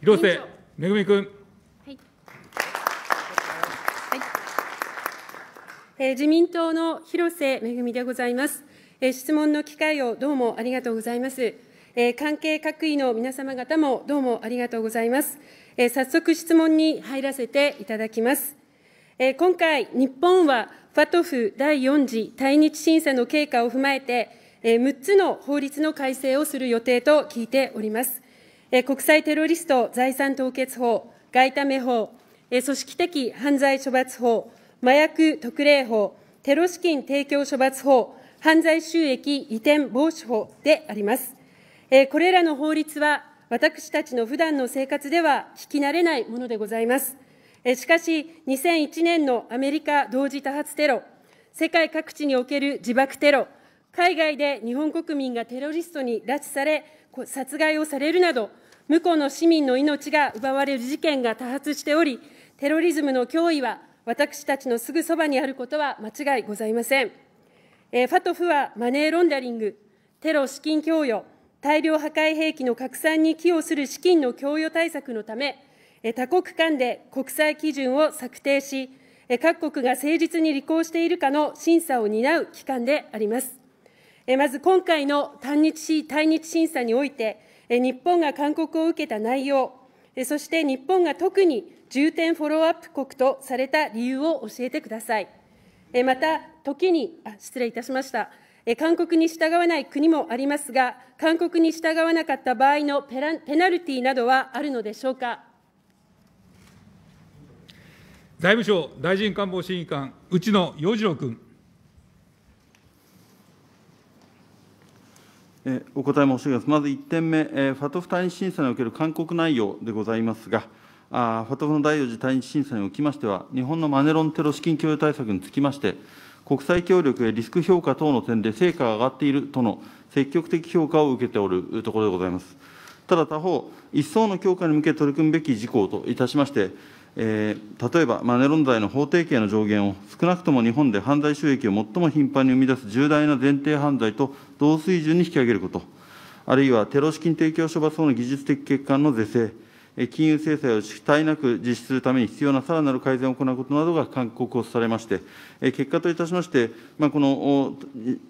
広瀬めぐみ君。え自民党の広瀬めぐみでございます。え質問の機会をどうもありがとうございます。え関係各位の皆様方もどうもありがとうございます。え早速質問に入らせていただきます。え今回、日本はファトフ第4次対日審査の経過を踏まえて、え6つの法律の改正をする予定と聞いております。国際テロリスト財産凍結法、外為法、組織的犯罪処罰法、麻薬特例法、テロ資金提供処罰法、犯罪収益移転防止法であります。これらの法律は、私たちの普段の生活では聞き慣れないものでございます。しかし、2001年のアメリカ同時多発テロ、世界各地における自爆テロ、海外で日本国民がテロリストに拉致され、殺害をされるなど、無辜の市民の命が奪われる事件が多発しており、テロリズムの脅威は私たちのすぐそばにあることは間違いございません。えー、ファトフはマネーロンダリング、テロ資金供与、大量破壊兵器の拡散に寄与する資金の供与対策のため、多国間で国際基準を策定し、各国が誠実に履行しているかの審査を担う機関であります。まず今回の対日対日審査において、日本が勧告を受けた内容、そして日本が特に重点フォローアップ国とされた理由を教えてください。また、時に、あ失礼いたしました。勧告に従わない国もありますが、勧告に従わなかった場合のペナルティなどはあるのでしょうか。財務省大臣官房審議官、内野洋次郎君。お答え申し上げます。まず1点目、ファトフ対日審査における勧告内容でございますが、ファトフの第4次対日審査におきましては、日本のマネロンテロ資金供与対策につきまして、国際協力やリスク評価等の点で成果が上がっているとの積極的評価を受けておるところでございます。ただ他方、一層の強化に向け取り組むべき事項といたしまして、例えばマネロン剤の法定刑の上限を、少なくとも日本で犯罪収益を最も頻繁に生み出す重大な前提犯罪と同水準に引き上げること、あるいはテロ資金提供処罰法の技術的欠陥の是正。金融制裁を主体なく実施するために必要なさらなる改善を行うことなどが勧告をされまして、結果といたしまして、この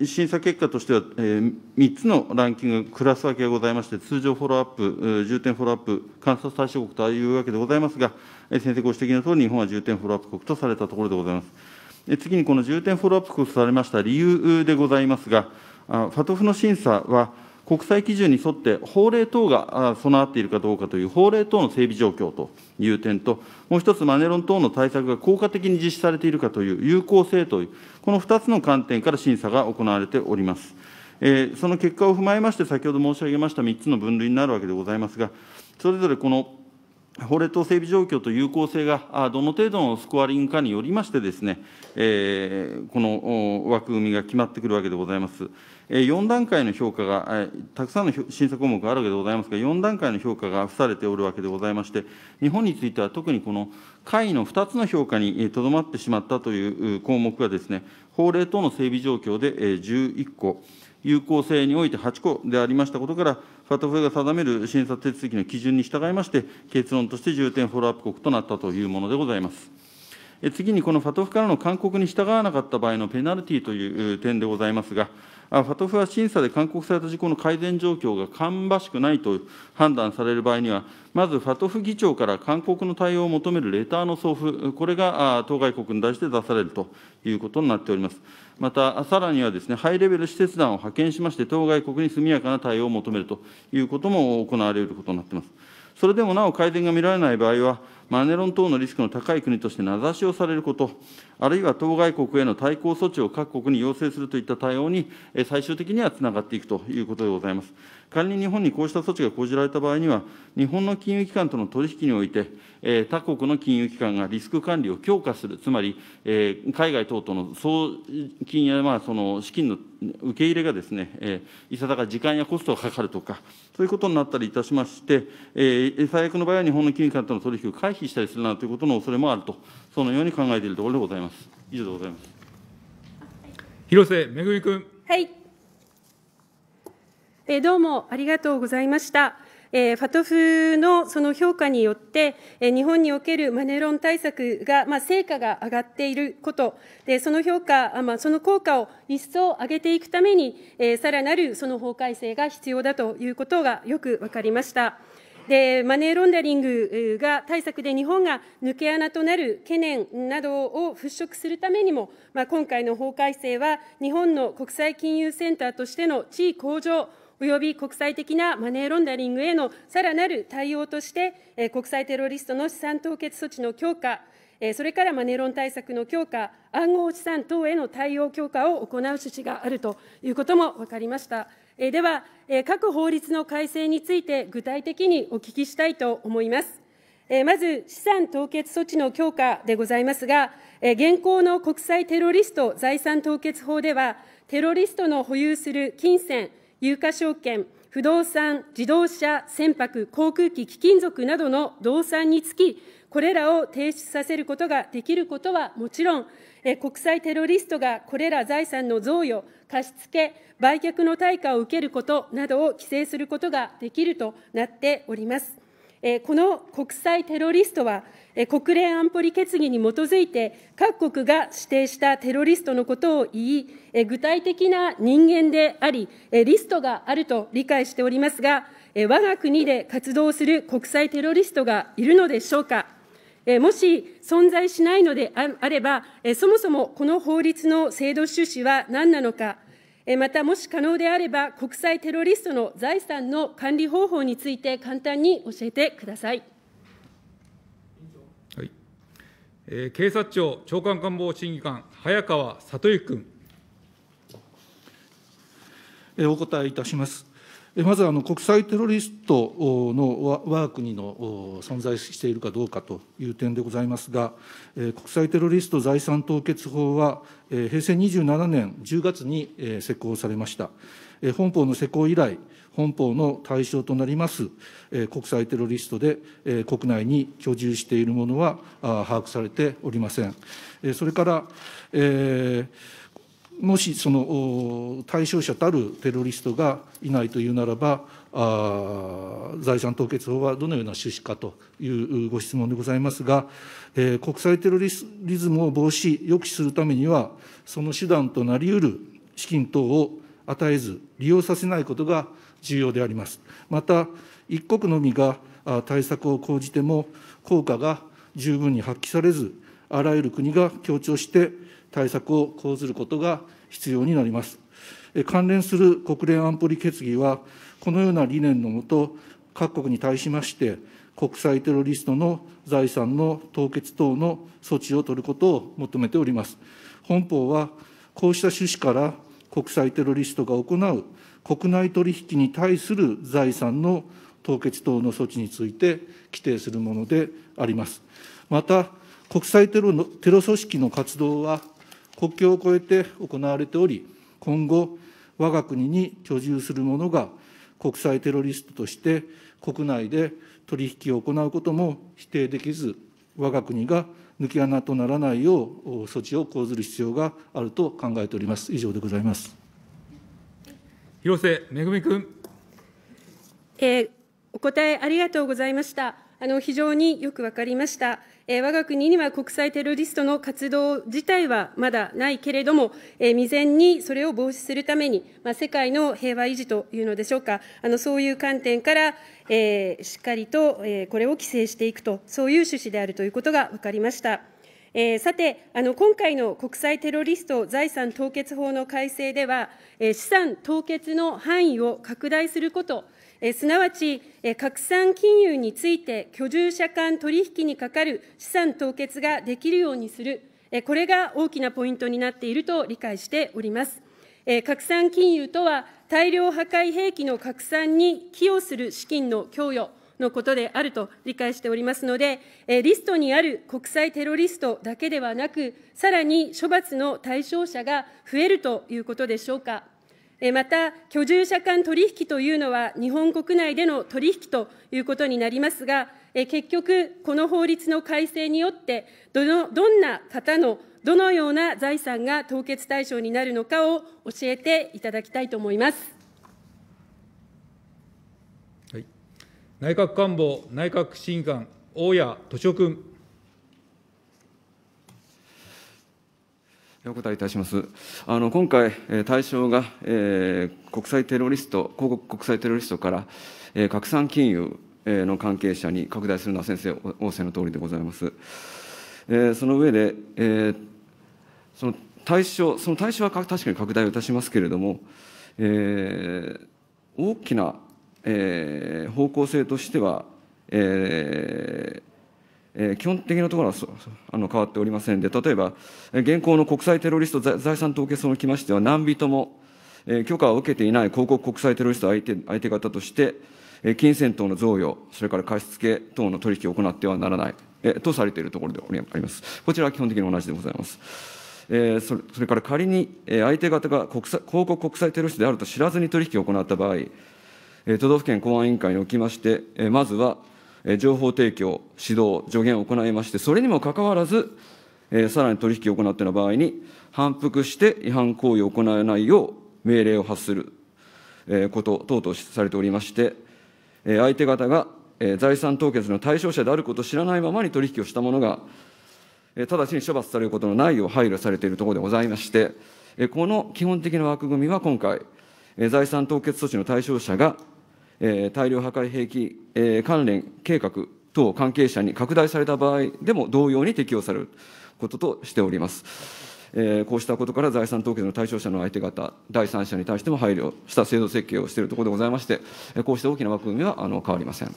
審査結果としては、3つのランキング、クラス分けがございまして、通常フォローアップ、重点フォローアップ、観察対象国というわけでございますが、先生ご指摘のとおり、日本は重点フォローアップ国とされたところでございます。次にこの重点フォローアップ国とされました理由でございますが、ファトフの審査は、国際基準に沿って法令等が備わっているかどうかという法令等の整備状況という点と、もう一つ、マネロン等の対策が効果的に実施されているかという有効性という、この2つの観点から審査が行われております。えー、その結果を踏まえまして、先ほど申し上げました3つの分類になるわけでございますが、それぞれこの法令等整備状況と有効性がどの程度のスコアリングかによりましてですね、えこの枠組みが決まってくるわけでございます。4段階の評価が、たくさんの審査項目があるわけでございますが、4段階の評価が付されておるわけでございまして、日本については特にこの下位の2つの評価にとどまってしまったという項目がですね、法令等の整備状況で11個、有効性において8個でありましたことから、ァト府が定める審査手続きの基準に従いまして、結論として重点フォローアップ国となったというものでございます。次に、このファトフからの勧告に従わなかった場合のペナルティという点でございますが、ファトフは審査で勧告された事項の改善状況が芳しくないと判断される場合には、まずファトフ議長から勧告の対応を求めるレターの送付、これが当該国に対して出されるということになっております。また、さらにはです、ね、ハイレベル施設団を派遣しまして、当該国に速やかな対応を求めるということも行われることになっています。それでもなお改善が見られない場合は、マネロン等のリスクの高い国として名指しをされること、あるいは当該国への対抗措置を各国に要請するといった対応に、最終的にはつながっていくということでございます。仮に日本にこうした措置が講じられた場合には、日本の金融機関との取引において、え他国の金融機関がリスク管理を強化する、つまり、え海外等との送金や、まあ、その資金の受け入れがですね、えいささか時間やコストがかかるとか、そういうことになったりいたしまして、え最悪の場合は日本の金融機関との取引を回避避したりするなということの恐れもあると、そのように考えているところでございます。以上でございます。広瀬めぐみ君。はい。えどうもありがとうございました。えー、ファトフのその評価によって、えー、日本におけるマネロン対策が、まあ、成果が上がっていること、でその評価、あまあ、その効果を一層上げていくために、えー、さらなるその法改正が必要だということがよく分かりました。でマネーロンダリングが対策で日本が抜け穴となる懸念などを払拭するためにも、まあ、今回の法改正は、日本の国際金融センターとしての地位向上、および国際的なマネーロンダリングへのさらなる対応として、国際テロリストの資産凍結措置の強化、それからマネーロン対策の強化、暗号資産等への対応強化を行う趣旨があるということも分かりました。えでは、え各法律の改正について具体的にお聞きしたいと思います。えまず、資産凍結措置の強化でございますが、え現行の国際テロリスト財産凍結法では、テロリストの保有する金銭、有価証券、不動産、自動車、船舶、航空機、貴金属などの動産につき、これらを提出させることができることはもちろん、国際テロリストがこれら財産の贈与、貸付、売却の対価を受けることなどを規制することができるとなっております。この国際テロリストは、国連安保理決議に基づいて、各国が指定したテロリストのことを言い、具体的な人間であり、リストがあると理解しておりますが、我が国で活動する国際テロリストがいるのでしょうか。もし存在しないのであれば、そもそもこの法律の制度趣旨は何なのか、またもし可能であれば、国際テロリストの財産の管理方法について簡単に教えてください。はい、え警察庁長官官房審議官、早川聡之君。お答えいたします。まず国際テロリストのわが国の存在しているかどうかという点でございますが、国際テロリスト財産凍結法は、平成27年10月に施行されました。本法の施行以来、本法の対象となります国際テロリストで国内に居住しているものは把握されておりません。それから、えーもしその対象者たるテロリストがいないというならば、あ財産凍結法はどのような趣旨かというご質問でございますが、えー、国際テロリズムを防止、抑止するためには、その手段となりうる資金等を与えず、利用させないことが重要であります。また、一国のみが対策を講じても、効果が十分に発揮されず、あらゆる国が協調して、対策を講ずることが必要になります。関連する国連安保理決議は、このような理念のもと、各国に対しまして、国際テロリストの財産の凍結等の措置を取ることを求めております。本法は、こうした趣旨から国際テロリストが行う国内取引に対する財産の凍結等の措置について規定するものであります。また、国際テロのテロ組織の活動は、国境を越えて行われており、今後、わが国に居住する者が国際テロリストとして国内で取引を行うことも否定できず、わが国が抜け穴とならないよう措置を講ずる必要があると考えております。以上でございます。広瀬めぐみ君。えー、お答えありがとうございました。あの非常によく分かりました。えー、我が国には国際テロリストの活動自体はまだないけれども、えー、未然にそれを防止するために、まあ、世界の平和維持というのでしょうか、あのそういう観点から、えー、しっかりと、えー、これを規制していくと、そういう趣旨であるということが分かりました。えー、さてあの、今回の国際テロリスト財産凍結法の改正では、えー、資産凍結の範囲を拡大すること、すなわち、拡散金融について居住者間取引にかかる資産凍結ができるようにする、これが大きなポイントになっていると理解しております。拡散金融とは、大量破壊兵器の拡散に寄与する資金の供与のことであると理解しておりますので、リストにある国際テロリストだけではなく、さらに処罰の対象者が増えるということでしょうか。また、居住者間取引というのは、日本国内での取引ということになりますが、結局、この法律の改正によってどの、どんな方のどのような財産が凍結対象になるのかを教えていただきたいと思います。はい、内閣官房内閣審議官、大谷敏夫君。お答えいたします。あの今回、対象が、えー、国際テロリスト、広告国際テロリストから、えー、拡散金融の関係者に拡大するのは先生、仰せの通りでございます。えー、その上で、えー、その対象、その対象は確かに拡大をいたしますけれども、えー、大きな、えー、方向性としては、えー、え基本的なところはあの変わっておりませんで、例えば、現行の国際テロリスト財産凍結法にきましては、何人も、え許可を受けていない広告国際テロリスト相手相手方として、え金銭等の贈与、それから貸付等の取引を行ってはならない、えとされているところであります。こちらは基本的に同じでございます。えそれそれから仮に相手方が国際広告国際テロリストであると知らずに取引を行った場合、都道府県公安委員会におきまして、まずは情報提供、指導、助言を行いまして、それにもかかわらず、さらに取引を行っている場合に、反復して違反行為を行わないよう命令を発すること等々されておりまして、相手方が財産凍結の対象者であることを知らないままに取引をしたものが、直ちに処罰されることのないよう配慮されているところでございまして、この基本的な枠組みは今回、財産凍結措置の対象者がえ大量破壊兵器え関連計画等関係者に拡大された場合でも同様に適用されることとしております。えこうしたことから財産凍結の対象者の相手方、第三者に対しても配慮した制度設計をしているところでございまして、えこうした大きな枠組みはあの変わりません。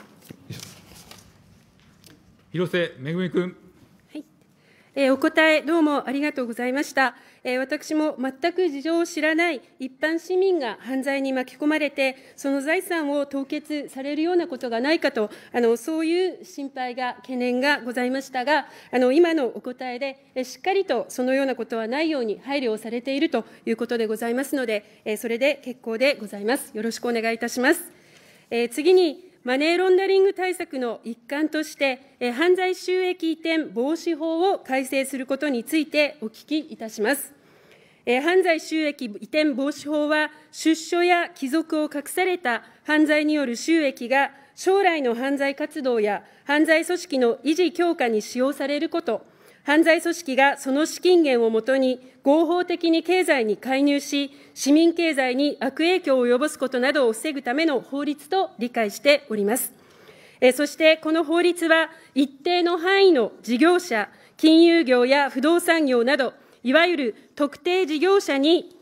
広瀬めぐみ君。お答え、どうもありがとうございました。私も全く事情を知らない一般市民が犯罪に巻き込まれて、その財産を凍結されるようなことがないかと、あのそういう心配が、懸念がございましたが、あの今のお答えで、しっかりとそのようなことはないように配慮をされているということでございますので、それで結構でございます。よろしくお願いいたします。次にマネーロンダリング対策の一環として、犯罪収益移転防止法を改正することについてお聞きいたします。犯罪収益移転防止法は、出所や帰属を隠された犯罪による収益が、将来の犯罪活動や犯罪組織の維持・強化に使用されること、犯罪組織がその資金源をもとに合法的に経済に介入し、市民経済に悪影響を及ぼすことなどを防ぐための法律と理解しております。そしてこの法律は、一定の範囲の事業者、金融業や不動産業など、いわゆる特定事業者に、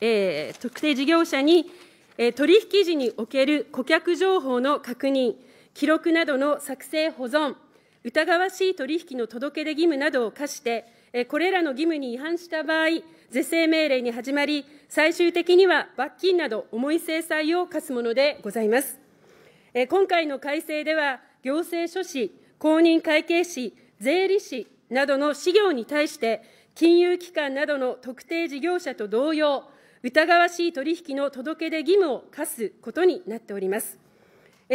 えー、特定事業者に、えー、取引時における顧客情報の確認、記録などの作成保存、疑わしい取引の届け出義務などを課して、これらの義務に違反した場合、是正命令に始まり、最終的には罰金など重い制裁を科すものでございます。今回の改正では、行政書士、公認会計士、税理士などの事業に対して、金融機関などの特定事業者と同様、疑わしい取引の届け出義務を課すことになっております。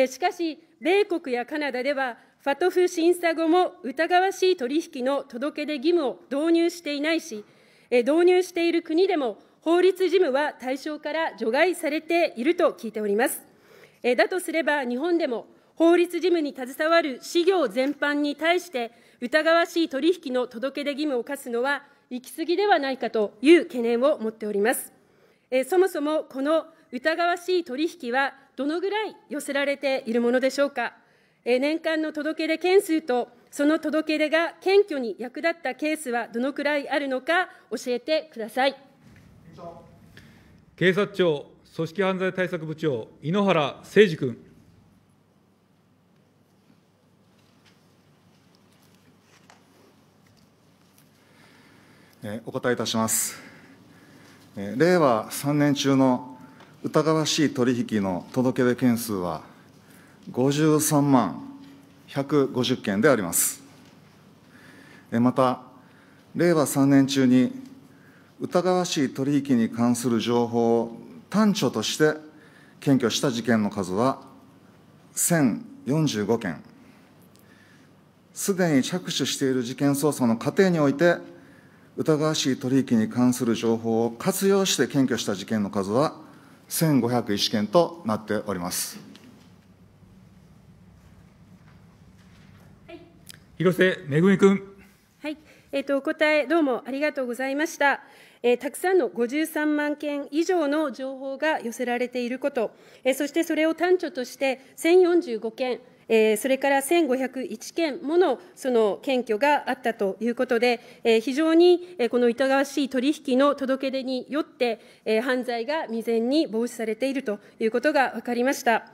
しかし、米国やカナダでは、ファトフ審査後も疑わしい取引の届け出義務を導入していないし、導入している国でも法律事務は対象から除外されていると聞いております。だとすれば、日本でも法律事務に携わる事業全般に対して、疑わしい取引の届け出義務を課すのは、行き過ぎではないかという懸念を持っております。そもそもこの疑わしい取引は、どのぐらい寄せられているものでしょうか。年間の届け出件数と、その届け出が謙虚に役立ったケースはどのくらいあるのか、教えてください。警察庁組織犯罪対策部長、井ノ原誠二君。お答えいたします。令和3年中の疑わしい取引の届け出件数は53万150件であります。また、令和3年中に疑わしい取引に関する情報を端緒として検挙した事件の数は1045件、すでに着手している事件捜査の過程において、疑わしい取引に関する情報を活用して検挙した事件の数は1501件となっております。広瀬めぐみ君。はい、えっ、ー、とお答えどうもありがとうございました。えー、たくさんの53万件以上の情報が寄せられていること、えー、そしてそれを端緒として1045件。えー、それから1501件ものその検挙があったということで、えー、非常に、えー、この疑わしい取引の届け出によって、えー、犯罪が未然に防止されているということが分かりました。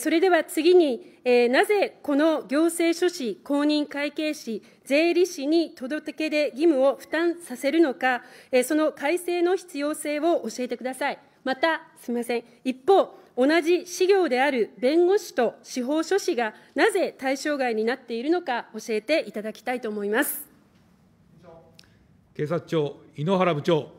それでは次に、なぜこの行政書士、公認会計士、税理士に届け出義務を負担させるのか、その改正の必要性を教えてください。また、すみません、一方、同じ資料である弁護士と司法書士がなぜ対象外になっているのか、教えていただきたいと思います。警察庁、井ノ原部長。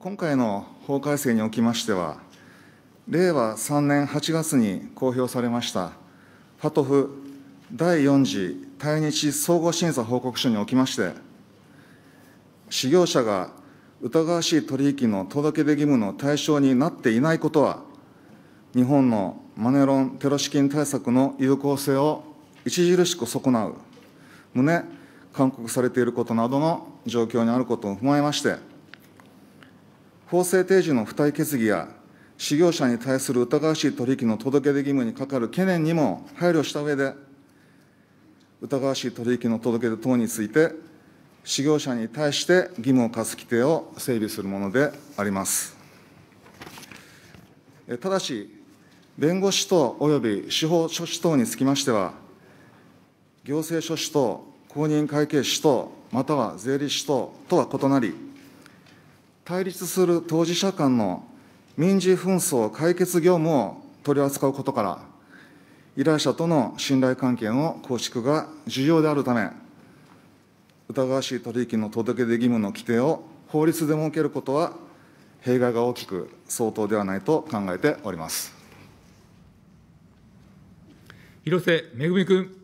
今回の法改正におきましては、令和3年8月に公表されました、ファトフ第4次対日総合審査報告書におきまして、事業者が疑わしい取引の届け出義務の対象になっていないことは、日本のマネロンテロ資金対策の有効性を著しく損なう旨、勧告されていることなどの状況にあることを踏まえまして、法制定時の付帯決議や、事業者に対する疑わしい取引の届け出義務にかかる懸念にも配慮した上で、疑わしい取引の届け出等について、事業者に対して義務を課す規定を整備するものであります。ただし、弁護士等及び司法書士等につきましては、行政書士等、公認会計士等、または税理士等とは異なり、対立する当事者間の民事紛争解決業務を取り扱うことから、依頼者との信頼関係の構築が重要であるため、疑わしい取引の届け出義務の規定を法律で設けることは、弊害が大きく相当ではないと考えております。広瀬めぐみ君。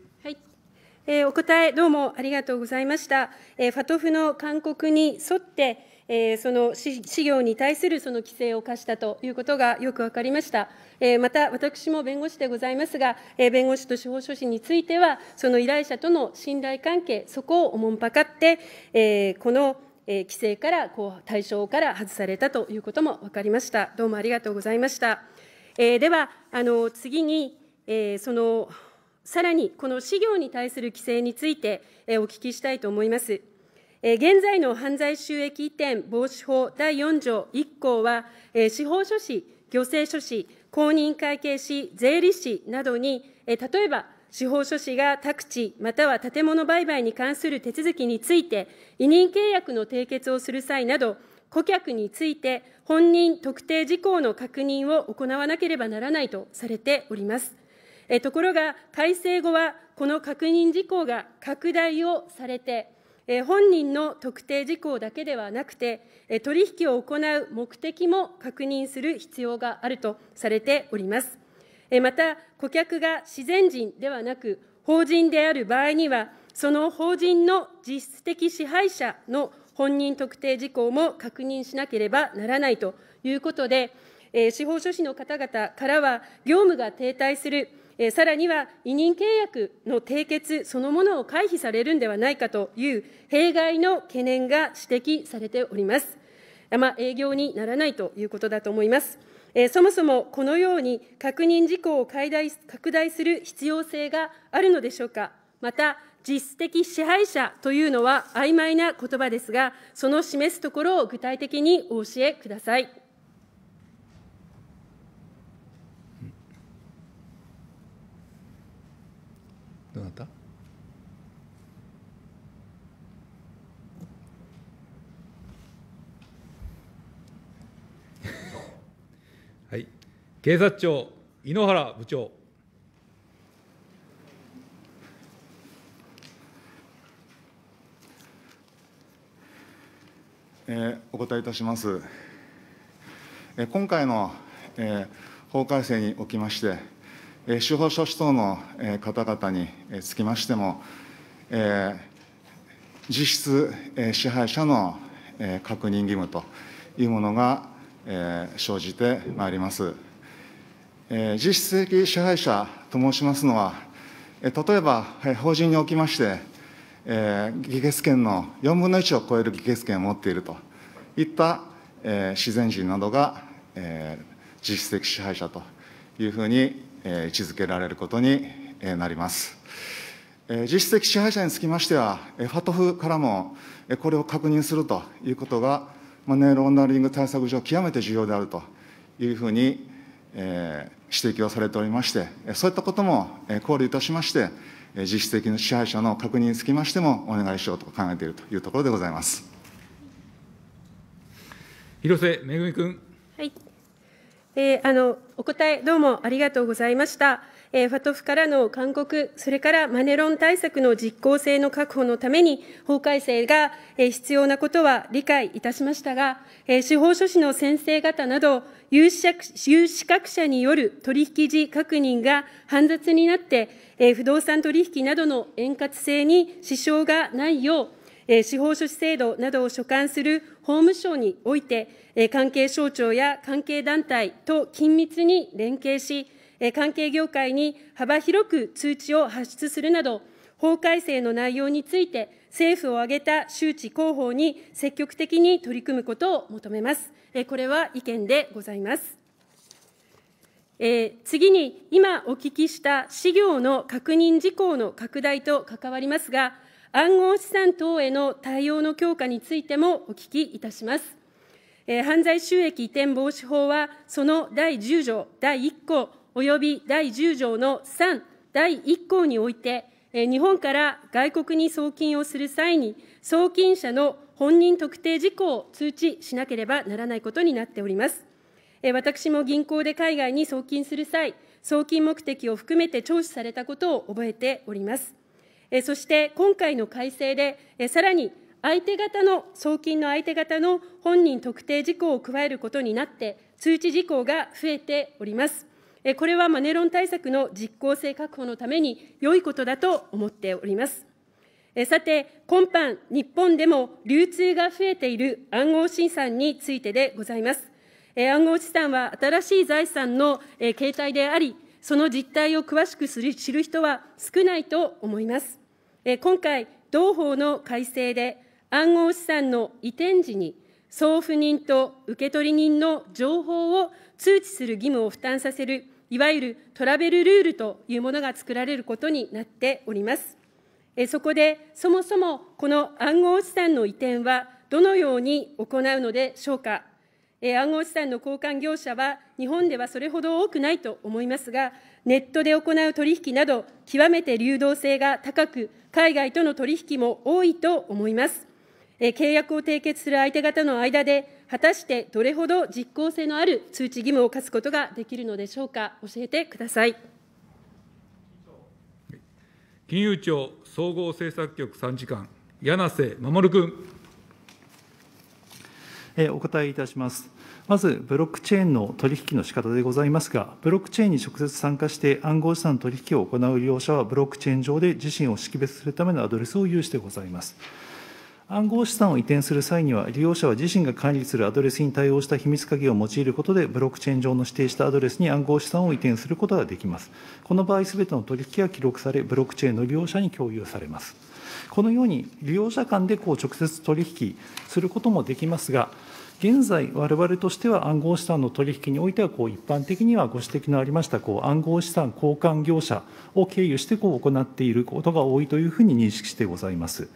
えお答え、どうもありがとうございました。えファトフの勧告に沿って、えー、その資料に対するその規制を課したということがよく分かりました。えー、また、私も弁護士でございますが、えー、弁護士と司法書士については、その依頼者との信頼関係、そこをおもんぱかって、えー、このえ規制からこう対象から外されたということも分かりました。どうもありがとうございました。えー、ではあの次に、えー、そのさらにこの資料に対する規制について、えお聞きしたいと思います。現在の犯罪収益移転防止法第4条1項は、司法書士、行政書士、公認会計士、税理士などに、例えば司法書士が宅地または建物売買に関する手続きについて、委任契約の締結をする際など、顧客について本人特定事項の確認を行わなければならないとされております。ところが、改正後はこの確認事項が拡大をされてえ本人の特定事項だけではなくて、え取引を行う目的も確認する必要があるとされております。えまた、顧客が自然人ではなく、法人である場合には、その法人の実質的支配者の本人特定事項も確認しなければならないということで、え司法書士の方々からは、業務が停滞するえさらには委任契約の締結そのものを回避されるんではないかという弊害の懸念が指摘されております。まあ、営業にならないということだと思います。えそもそもこのように確認事項を拡大拡大する必要性があるのでしょうか。また、実質的支配者というのは曖昧な言葉ですが、その示すところを具体的にお教えください。警察庁、井ノ原部長。えお答えいたします。え今回の、え法改正におきまして、え司法書士等の、え方々に、つきましても、え実質、え支配者の、え確認義務というものが、え生じてまいります。え実質的支配者と申しますのは、え例えば、え法人におきまして、え議決権の4分の1を超える議決権を持っているといった、え自然人などが、え実質的支配者というふうに、え位置づけられることに、えなります。実質的支配者につきましては、ファトフからもこれを確認するということが、ネイロンダリング対策上、極めて重要であるというふうにえー、指摘をされておりまして、そういったことも考慮いたしまして、実質的な支配者の確認につきましても、お願いしようと考えているというところでございます広瀬めぐみ君。はいえー、あのお答え、どうもありがとうございました。えー、ファトフからの勧告、それからマネロン対策の実効性の確保のために、法改正が、えー、必要なことは理解いたしましたが、えー、司法書士の先生方など有資有資格者による取引時確認が煩雑になって、えー、不動産取引などの円滑性に支障がないよう、えー、司法書士制度などを所管する法務省において、えー、関係省庁や関係団体と緊密に連携し、関係業界に幅広く通知を発出するなど、法改正の内容について、政府を挙げた周知広報に積極的に取り組むことを求めます。これは意見でございます。えー、次に、今お聞きした資料の確認事項の拡大と関わりますが、暗号資産等への対応の強化についてもお聞きいたします。えー、犯罪収益移転防止法は、その第10条第1項、及び第10条の3、第1項において、日本から外国に送金をする際に、送金者の本人特定事項を通知しなければならないことになっております。私も銀行で海外に送金する際、送金目的を含めて聴取されたことを覚えております。そして今回の改正で、さらに相手方の、送金の相手方の本人特定事項を加えることになって、通知事項が増えております。これはマネロン対策の実効性確保のために良いことだと思っております。さて、今般、日本でも流通が増えている暗号資産についてでございます。暗号資産は新しい財産の形態であり、その実態を詳しく知る人は少ないと思います。今回、同法の改正で、暗号資産の移転時に、送付人と受取人の情報を通知する義務を負担させるいわゆるトラベルルールというものが作られることになっております。そこで、そもそもこの暗号資産の移転はどのように行うのでしょうか。暗号資産の交換業者は、日本ではそれほど多くないと思いますが、ネットで行う取引など、極めて流動性が高く、海外との取引も多いと思います。契約を締結する相手方の間で、果たしてどれほど実効性のある通知義務を課すことができるのでしょうか、教えてください。金融庁総合政策局参事官、柳瀬守君。お答えいたします。まず、ブロックチェーンの取引の仕方でございますが、ブロックチェーンに直接参加して暗号資産取引を行う利用者は、ブロックチェーン上で自身を識別するためのアドレスを有してございます。暗号資産を移転する際には、利用者は自身が管理するアドレスに対応した秘密鍵を用いることで、ブロックチェーン上の指定したアドレスに暗号資産を移転することができます。この場合、すべての取引が記録され、ブロックチェーンの利用者に共有されます。このように、利用者間でこう直接取引することもできますが、現在、われわれとしては暗号資産の取引においては、一般的にはご指摘のありました暗号資産交換業者を経由してこう行っていることが多いというふうに認識してございます。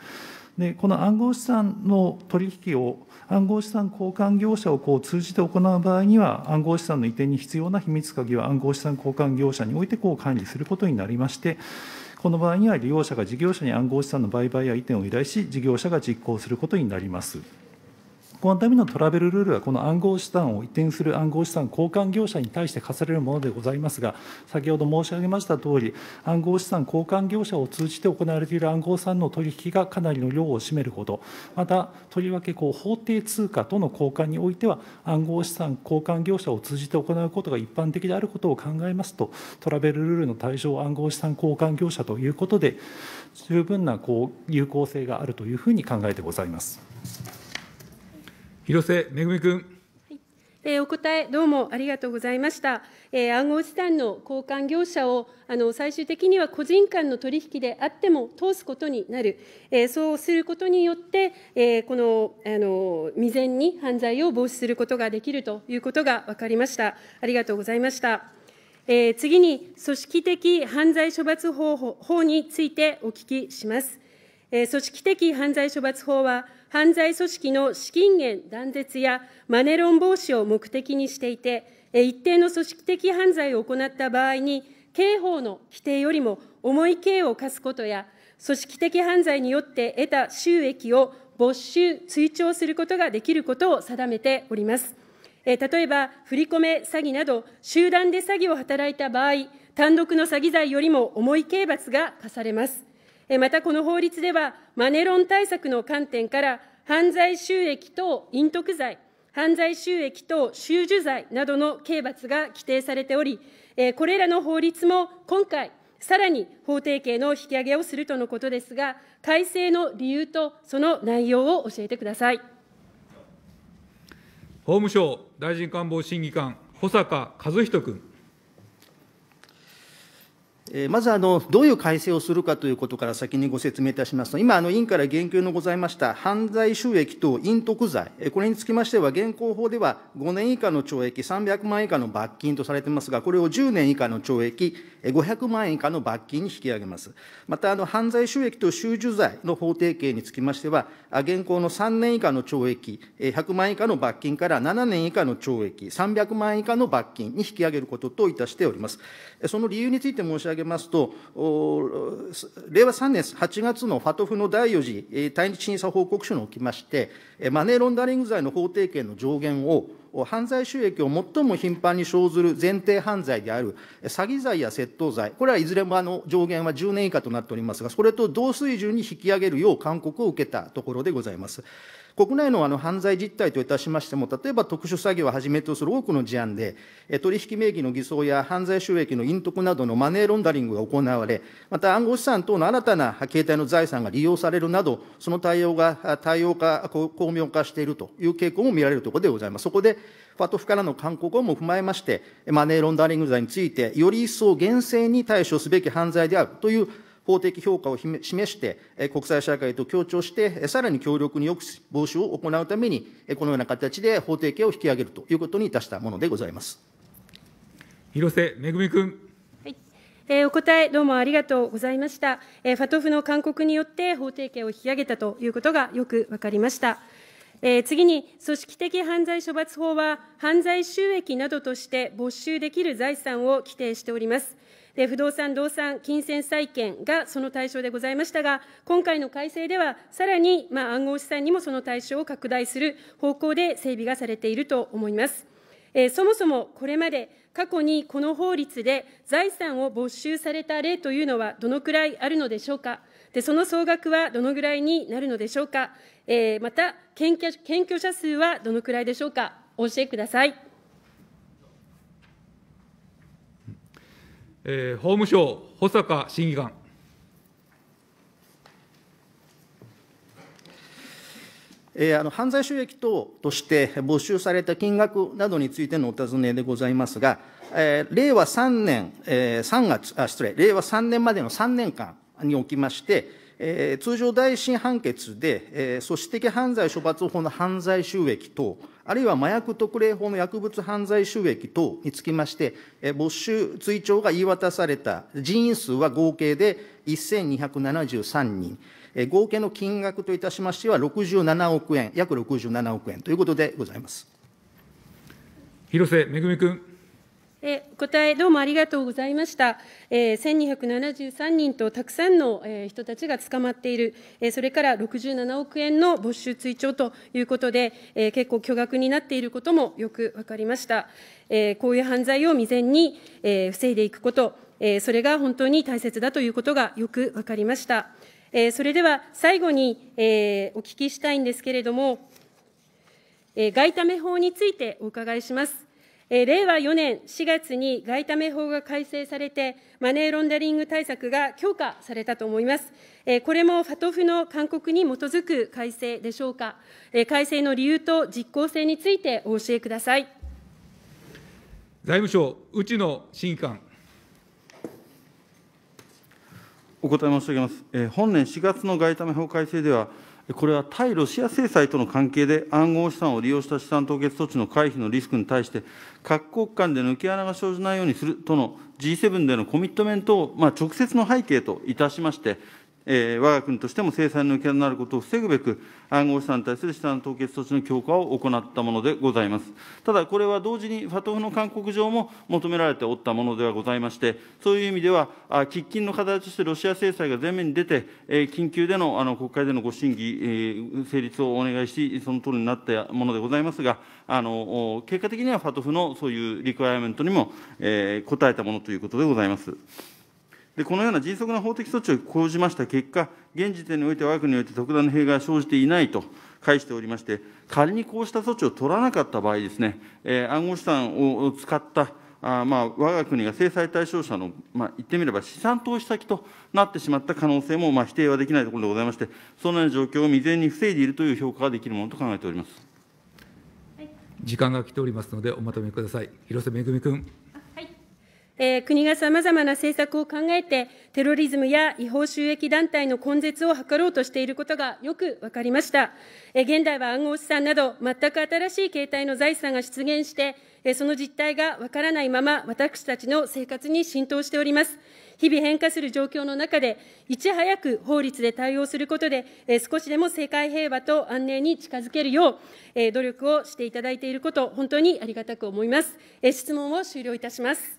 でこの暗号資産の取引を暗号資産交換業者をこう通じて行う場合には暗号資産の移転に必要な秘密鍵は暗号資産交換業者においてこう管理することになりましてこの場合には利用者が事業者に暗号資産の売買や移転を依頼し事業者が実行することになります。このためのトラベルルールは、この暗号資産を移転する暗号資産交換業者に対して課されるものでございますが、先ほど申し上げましたとおり、暗号資産交換業者を通じて行われている暗号資産の取引がかなりの量を占めること、また、とりわけこう法定通貨との交換においては、暗号資産交換業者を通じて行うことが一般的であることを考えますと、トラベルルールの対象を暗号資産交換業者ということで、十分なこう有効性があるというふうに考えてございます。広瀬めぐみ君。えお答え、どうもありがとうございました。えー、暗号資産の交換業者をあの最終的には個人間の取引であっても通すことになる、えー、そうすることによって、えこのあの未然に犯罪を防止することができるということが分かりました。ありがとうございました。え次に、組織的犯罪処罰法法についてお聞きします。え組織的犯罪処罰法は犯罪組織の資金源断絶やマネロン防止を目的にしていて、一定の組織的犯罪を行った場合に、刑法の規定よりも重い刑を科すことや、組織的犯罪によって得た収益を没収・追徴することができることを定めております。例えば、振り込め詐欺など、集団で詐欺を働いた場合、単独の詐欺罪よりも重い刑罰が課されます。またこの法律では、マネロン対策の観点から、犯罪収益等隠匿罪、犯罪収益等収受罪などの刑罰が規定されており、これらの法律も今回、さらに法定刑の引き上げをするとのことですが、改正の理由とその内容を教えてください。法務省大臣官房審議官、保坂和仁君。まずあの、どういう改正をするかということから先にご説明いたしますと、今、あの委員から言及のございました犯罪収益等隠匿罪、これにつきましては、現行法では5年以下の懲役300万円以下の罰金とされていますが、これを10年以下の懲役500万円以下の罰金に引き上げます。また、あの犯罪収益と収受罪の法定刑につきましては、現行の3年以下の懲役100万円以下の罰金から7年以下の懲役300万円以下の罰金に引き上げることといたしております。その理由について申し上げますと、令和3年8月のファトフの第4次対日審査報告書におきまして、マネーロンダリング罪の法定刑の上限を、犯罪収益を最も頻繁に生ずる前提犯罪である詐欺罪や窃盗罪、これはいずれもあの上限は10年以下となっておりますが、それと同水準に引き上げるよう勧告を受けたところでございます。国内のあの犯罪実態といたしましても、例えば特殊詐欺をはじめとする多くの事案で、取引名義の偽装や犯罪収益の隠匿などのマネーロンダリングが行われ、また暗号資産等の新たな形態の財産が利用されるなど、その対応が対応化、巧妙化しているという傾向も見られるところでございます。そこで、ファトフからの勧告をも踏まえまして、マネーロンダリング罪について、より一層厳正に対処すべき犯罪であるという法的評価を示して、国際社会と協調して、さらに強力に抑止、防止を行うために、このような形で法定刑を引き上げるということにいたしたものでございます。広瀬めぐみ君。えお答え、どうもありがとうございました。えファトフの勧告によって法定刑を引き上げたということがよく分かりました。え次に、組織的犯罪処罰法は、犯罪収益などとして没収できる財産を規定しております。不動産、動産、金銭債権がその対象でございましたが、今回の改正では、さらに、まあ、暗号資産にもその対象を拡大する方向で整備がされていると思います。えー、そもそもこれまで、過去にこの法律で財産を没収された例というのはどのくらいあるのでしょうか。でその総額はどのぐらいになるのでしょうか。えー、また検挙、検挙者数はどのくらいでしょうか。お教えください。えー、法務省、保坂審議官。えー、あの犯罪収益等として募集された金額などについてのお尋ねでございますが、えー、令和3年、えー、3月あ、失礼、令和3年までの3年間におきまして、えー、通常大審判決で、えー、組織的犯罪処罰法の犯罪収益等、あるいは麻薬特例法の薬物犯罪収益等につきまして、えー、没収、追徴が言い渡された人員数は合計で1273人、えー、合計の金額といたしましては67億円、約67億円ということでございます。広瀬めぐみ君。えお答え、どうもありがとうございました、えー、1273人とたくさんの、えー、人たちが捕まっている、えー、それから67億円の没収追徴ということで、えー、結構巨額になっていることもよく分かりました。えー、こういう犯罪を未然に、えー、防いでいくこと、えー、それが本当に大切だということがよく分かりました。えー、それでは最後に、えー、お聞きしたいんですけれども、えー、外為法についてお伺いします。えー、令和4年4月に外為法が改正されて、マネーロンダリング対策が強化されたと思います。えー、これもファトフの勧告に基づく改正でしょうか。えー、改正の理由と実効性についてお教えください。財務省、内野審議官。お答え申し上げます。えー、本年4月の外為法改正では、これは対ロシア制裁との関係で、暗号資産を利用した資産凍結措置の回避のリスクに対して、各国間で抜け穴が生じないようにするとの G7 でのコミットメントを、まあ、直接の背景といたしまして、えー、我が国としても制裁の受けになることを防ぐべく、暗号資産に対する資産凍結措置の強化を行ったものでございます。ただ、これは同時にファトフの勧告上も求められておったものではございまして、そういう意味では、あ喫緊の課題としてロシア制裁が前面に出て、えー、緊急でのあの国会でのご審議、えー、成立をお願いし、その通りになったものでございますが、あの結果的にはファトフのそういうリクワイアメントにも、えー、応えたものということでございます。このような迅速な法的措置を講じました結果、現時点においてわが国において特段の弊害は生じていないと返しておりまして、仮にこうした措置を取らなかった場合ですね、えー、暗号資産を使ったあまあ、我が国が制裁対象者の、まあ、言ってみれば資産投資先となってしまった可能性も、まあ、否定はできないところでございまして、そのような状況を未然に防いでいるという評価ができるものと考えております。時間が来ておりますので、おまとめください。広瀬恵君。国がさまざまな政策を考えて、テロリズムや違法収益団体の根絶を図ろうとしていることがよく分かりました。現代は暗号資産など、全く新しい形態の財産が出現して、その実態が分からないまま、私たちの生活に浸透しております。日々変化する状況の中で、いち早く法律で対応することで、少しでも世界平和と安寧に近づけるよう、努力をしていただいていること、本当にありがたく思います。質問を終了いたします。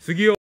杉尾